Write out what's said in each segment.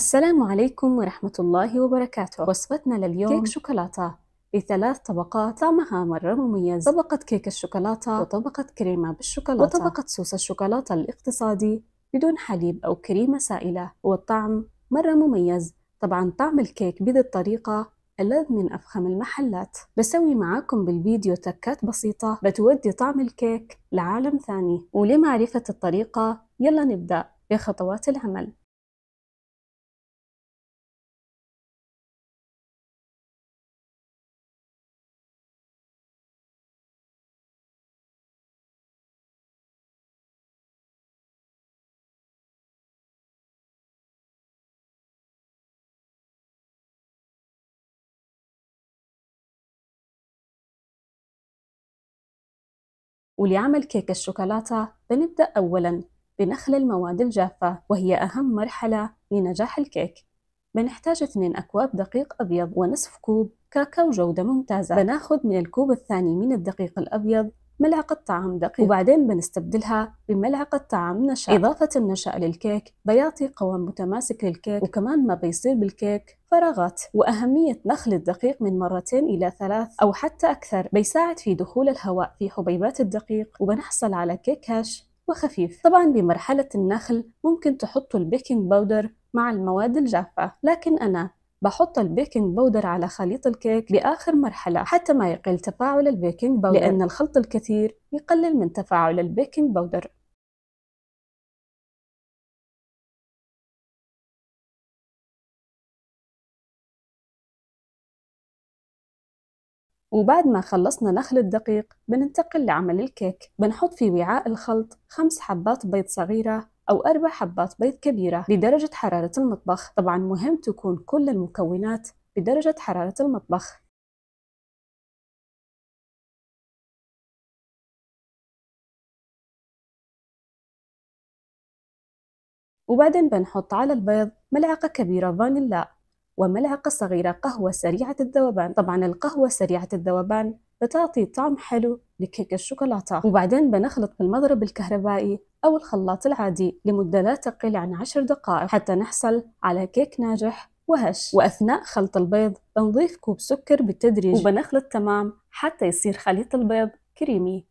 السلام عليكم ورحمة الله وبركاته وصفتنا لليوم كيك شوكولاتة بثلاث طبقات طعمها مرة مميز طبقة كيك الشوكولاتة وطبقة كريمة بالشوكولاتة وطبقة صوص الشوكولاتة الاقتصادي بدون حليب أو كريمة سائلة والطعم مرة مميز طبعا طعم الكيك بذي الطريقة ألذ من أفخم المحلات بسوي معاكم بالفيديو تكات بسيطة بتودي طعم الكيك لعالم ثاني ولمعرفة الطريقة يلا نبدأ بخطوات العمل ولعمل كيك الشوكولاتة بنبدأ أولاً بنخل المواد الجافة وهي أهم مرحلة لنجاح الكيك بنحتاج 2 أكواب دقيق أبيض ونصف كوب كاكاو جودة ممتازة بناخذ من الكوب الثاني من الدقيق الأبيض ملعقة طعام دقيق أيوة. وبعدين بنستبدلها بملعقة طعام نشا إضافة النشا للكيك بيعطي قوام متماسك للكيك وكمان ما بيصير بالكيك فراغات وأهمية نخل الدقيق من مرتين إلى ثلاث أو حتى أكثر بيساعد في دخول الهواء في حبيبات الدقيق وبنحصل على كيك هاش وخفيف طبعا بمرحلة النخل ممكن تحطوا البيكنج باودر مع المواد الجافة لكن أنا بحط البيكنج بودر على خليط الكيك بآخر مرحلة حتى ما يقل تفاعل البيكنج بودر لأن الخلط الكثير يقلل من تفاعل البيكنج بودر وبعد ما خلصنا نخل الدقيق بننتقل لعمل الكيك بنحط في وعاء الخلط خمس حبات بيض صغيرة أو أربع حبات بيض كبيرة لدرجة حرارة المطبخ طبعا مهم تكون كل المكونات بدرجة حرارة المطبخ وبعدين بنحط على البيض ملعقة كبيرة فانيلا وملعقة صغيرة قهوة سريعة الذوبان طبعا القهوة سريعة الذوبان بتعطي طعم حلو لكيك الشوكولاتة وبعدين بنخلط بالمضرب الكهربائي أو الخلاط العادي لمدة لا تقل عن عشر دقائق حتى نحصل على كيك ناجح وهش وأثناء خلط البيض بنضيف كوب سكر بالتدريج وبنخلط تمام حتى يصير خليط البيض كريمي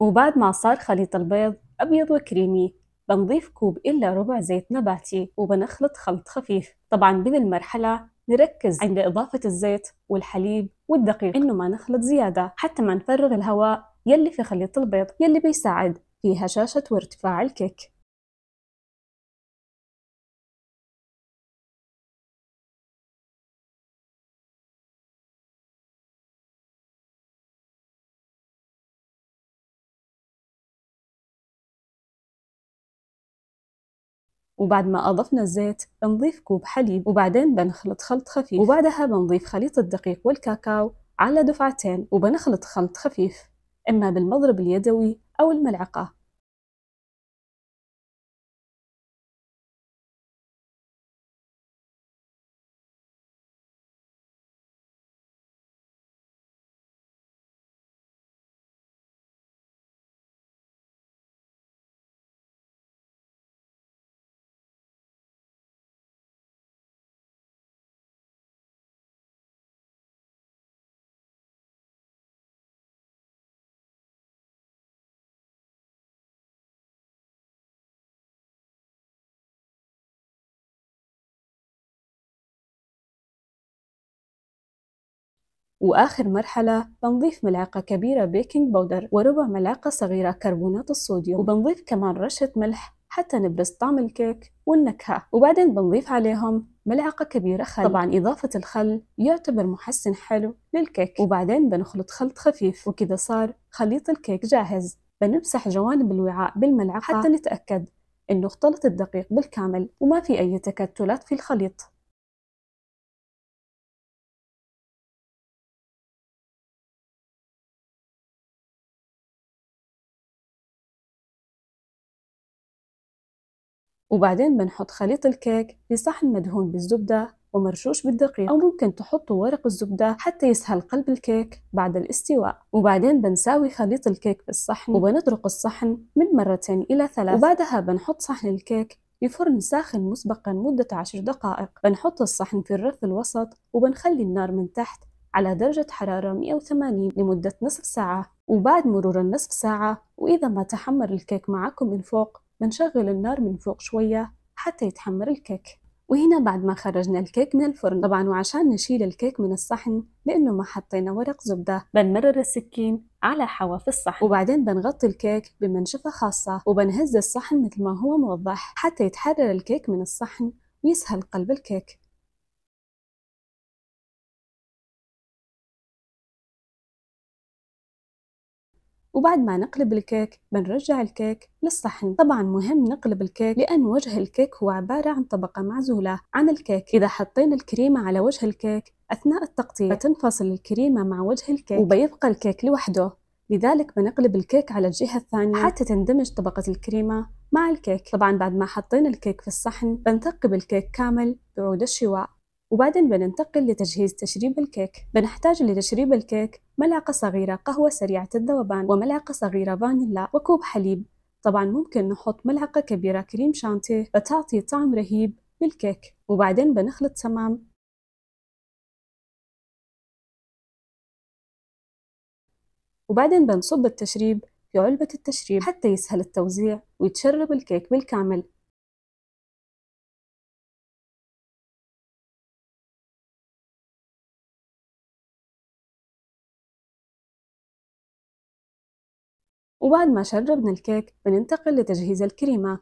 وبعد ما صار خليط البيض أبيض وكريمي بنضيف كوب إلا ربع زيت نباتي وبنخلط خلط خفيف طبعا بين المرحلة نركز عند إضافة الزيت والحليب والدقيق إنه ما نخلط زيادة حتى ما نفرغ الهواء يلي في خليط البيض يلي بيساعد في هشاشة وارتفاع الكيك وبعد ما أضفنا الزيت بنضيف كوب حليب وبعدين بنخلط خلط خفيف وبعدها بنضيف خليط الدقيق والكاكاو على دفعتين وبنخلط خلط خفيف إما بالمضرب اليدوي أو الملعقة وآخر مرحلة بنضيف ملعقة كبيرة بيكنج باودر وربع ملعقة صغيرة كربونات الصوديوم وبنضيف كمان رشة ملح حتى نبرز طعم الكيك والنكهة وبعدين بنضيف عليهم ملعقة كبيرة خل طبعا إضافة الخل يعتبر محسن حلو للكيك وبعدين بنخلط خلط خفيف وكذا صار خليط الكيك جاهز بنمسح جوانب الوعاء بالملعقة حتى نتأكد إنه اختلط الدقيق بالكامل وما في أي تكتلات في الخليط وبعدين بنحط خليط الكيك في صحن مدهون بالزبدة ومرشوش بالدقيق أو ممكن تحطوا ورق الزبدة حتى يسهل قلب الكيك بعد الاستواء وبعدين بنساوي خليط الكيك في الصحن وبنطرق الصحن من مرتين إلى ثلاث وبعدها بنحط صحن الكيك في فرن ساخن مسبقا مدة عشر دقائق بنحط الصحن في الرف الوسط وبنخلي النار من تحت على درجة حرارة 180 لمدة نصف ساعة وبعد مرور النصف ساعة وإذا ما تحمر الكيك معكم من فوق بنشغل النار من فوق شوية حتى يتحمر الكيك وهنا بعد ما خرجنا الكيك من الفرن طبعا وعشان نشيل الكيك من الصحن لأنه ما حطينا ورق زبدة بنمرر السكين على حواف الصحن وبعدين بنغطي الكيك بمنشفة خاصة وبنهز الصحن مثل ما هو موضح حتى يتحرر الكيك من الصحن ويسهل قلب الكيك وبعد ما نقلب الكيك بنرجع الكيك للصحن طبعا مهم نقلب الكيك لأن وجه الكيك هو عبارة عن طبقة معزولة عن الكيك إذا حطينا الكريمة على وجه الكيك أثناء التقطيع بتنفصل الكريمة مع وجه الكيك وبيبقى الكيك لوحده لذلك بنقلب الكيك على الجهة الثانية حتى تندمج طبقة الكريمة مع الكيك طبعا بعد ما حطينا الكيك في الصحن بنثقب الكيك كامل بعود الشواء وبعدين بننتقل لتجهيز تشريب الكيك بنحتاج لتشريب الكيك ملعقة صغيرة قهوة سريعة الذوبان وملعقة صغيرة فانيلا وكوب حليب طبعا ممكن نحط ملعقة كبيرة كريم شانتيه بتعطي طعم رهيب للكيك وبعدين بنخلط تمام وبعدين بنصب التشريب في علبة التشريب حتى يسهل التوزيع ويتشرب الكيك بالكامل وبعد ما شربنا الكيك بننتقل لتجهيز الكريمة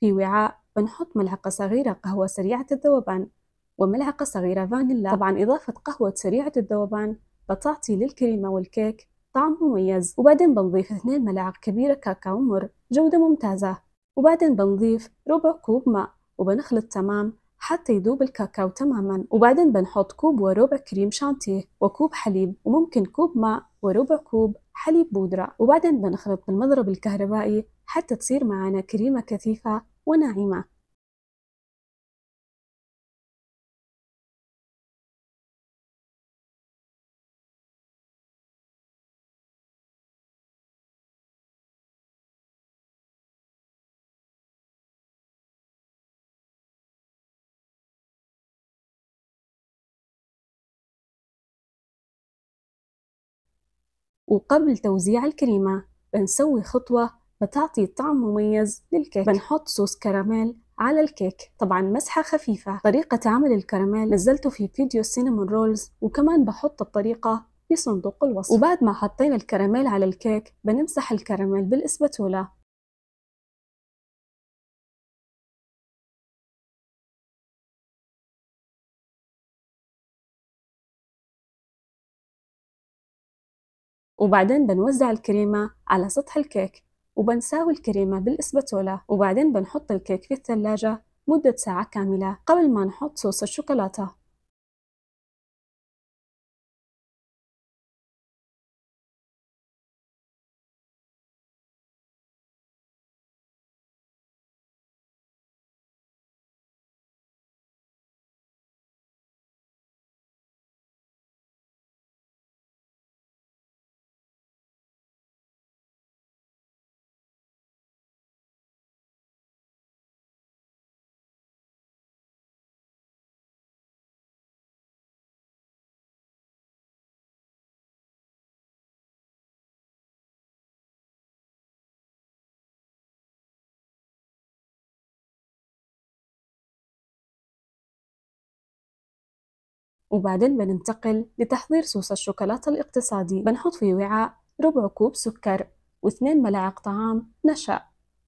في وعاء بنحط ملعقة صغيرة قهوة سريعة الذوبان وملعقة صغيرة فانيلا طبعا إضافة قهوة سريعة الذوبان بتعطي للكريمة والكيك طعم مميز وبعدين بنضيف اثنين ملاعق كبيرة كاكاو مر جودة ممتازة وبعدين بنضيف ربع كوب ماء وبنخلط تمام حتى يذوب الكاكاو تماما وبعدين بنحط كوب وربع كريم شانتيه وكوب حليب وممكن كوب ماء وربع كوب حليب بودرة وبعدين بنخلط بالمضرب الكهربائي حتى تصير معنا كريمة كثيفة وناعمة وقبل توزيع الكريمة بنسوي خطوة بتعطي طعم مميز للكيك بنحط صوص كراميل على الكيك طبعا مسحة خفيفة طريقة عمل الكراميل نزلته في فيديو السينمون رولز وكمان بحط الطريقة في صندوق الوصف وبعد ما حطينا الكراميل على الكيك بنمسح الكراميل بالإسباتولا وبعدين بنوزع الكريمة على سطح الكيك وبنساوي الكريمة بالإسباتولا وبعدين بنحط الكيك في الثلاجة مدة ساعة كاملة قبل ما نحط صوص الشوكولاتة وبعدين بننتقل لتحضير صوص الشوكولاتة الاقتصادي بنحط في وعاء ربع كوب سكر واثنين ملاعق طعام نشا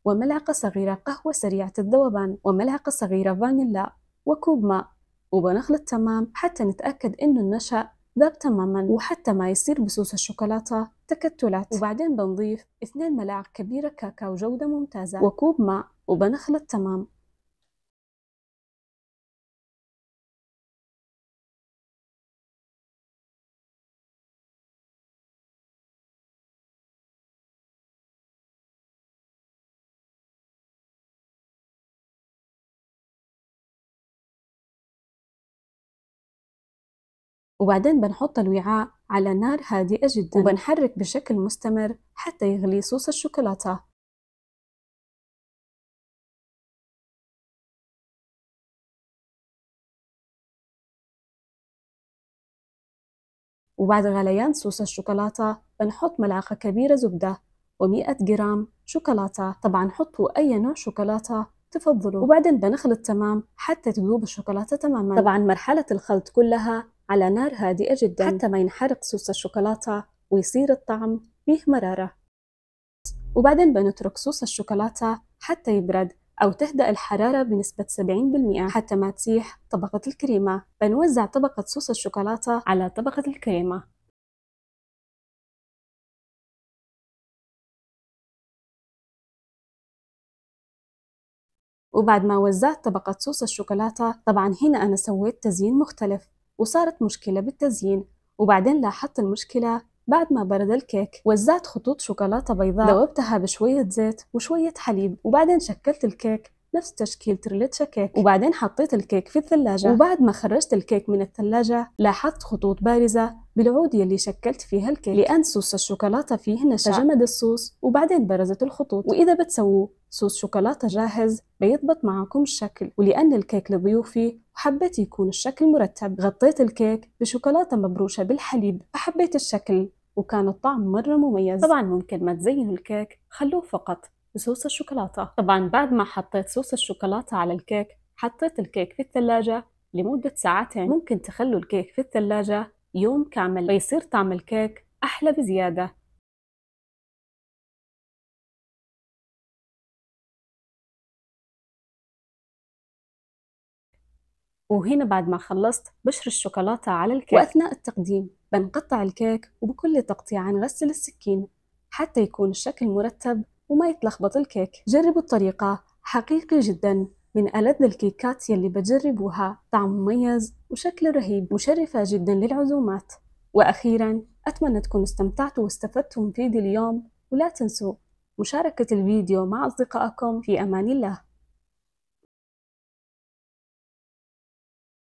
وملعقة صغيرة قهوة سريعة الذوبان وملعقة صغيرة فانيلا وكوب ماء وبنخلط تمام حتى نتأكد إنه النشا ذاب تماما وحتى ما يصير بصوص الشوكولاتة تكتلات وبعدين بنضيف اثنين ملاعق كبيرة كاكاو جودة ممتازة وكوب ماء وبنخلط تمام وبعدين بنحط الوعاء على نار هادئة جدا وبنحرك بشكل مستمر حتى يغلي صوص الشوكولاتة وبعد غليان صوص الشوكولاتة بنحط ملعقة كبيرة زبدة و100 جرام شوكولاتة طبعا حطوا أي نوع شوكولاتة تفضلوا وبعدين بنخلط تمام حتى تذوب الشوكولاتة تماما طبعا مرحلة الخلط كلها على نار هادئة جدا حتى ما ينحرق صوص الشوكولاتة ويصير الطعم فيه مرارة وبعدين بنترك صوص الشوكولاتة حتى يبرد أو تهدأ الحرارة بنسبة 70% حتى ما تسيح طبقة الكريمة بنوزع طبقة صوص الشوكولاتة على طبقة الكريمة وبعد ما وزعت طبقة صوص الشوكولاتة طبعا هنا أنا سويت تزيين مختلف وصارت مشكلة بالتزيين وبعدين لاحظت المشكلة بعد ما برد الكيك وزعت خطوط شوكولاتة بيضاء ذوبتها بشوية زيت وشوية حليب وبعدين شكلت الكيك نفس تشكيل تريليتشا كيك وبعدين حطيت الكيك في الثلاجة وبعد ما خرجت الكيك من الثلاجة لاحظت خطوط بارزة بالعود يلي شكلت فيها الكيك لأن صوص الشوكولاتة فيه نشا تجمد الصوص وبعدين برزت الخطوط وإذا بتسووه صوص شوكولاتة جاهز بيضبط معكم الشكل ولأن الكيك لضيوفي وحبيت يكون الشكل مرتب غطيت الكيك بشوكولاتة مبروشة بالحليب فحبيت الشكل وكان الطعم مرة مميز طبعا ممكن ما تزينوا الكيك خلوه فقط بصوص الشوكولاتة طبعا بعد ما حطيت صوص الشوكولاتة على الكيك حطيت الكيك في الثلاجة لمدة ساعتين ممكن تخلوا الكيك في الثلاجة يوم كامل بيصير طعم الكيك أحلى بزيادة وهنا بعد ما خلصت بشر الشوكولاتة على الكيك وأثناء التقديم بنقطع الكيك وبكل تقطيعة نغسل السكين حتى يكون الشكل مرتب وما يتلخبط الكيك جربوا الطريقة حقيقي جداً من ألذ الكيكات يلي بجربوها طعم مميز وشكل رهيب مشرفة جدا للعزومات وأخيرا أتمنى تكونوا استمتعتوا واستفدتوا من فيديو اليوم ولا تنسوا مشاركة الفيديو مع أصدقائكم في أمان الله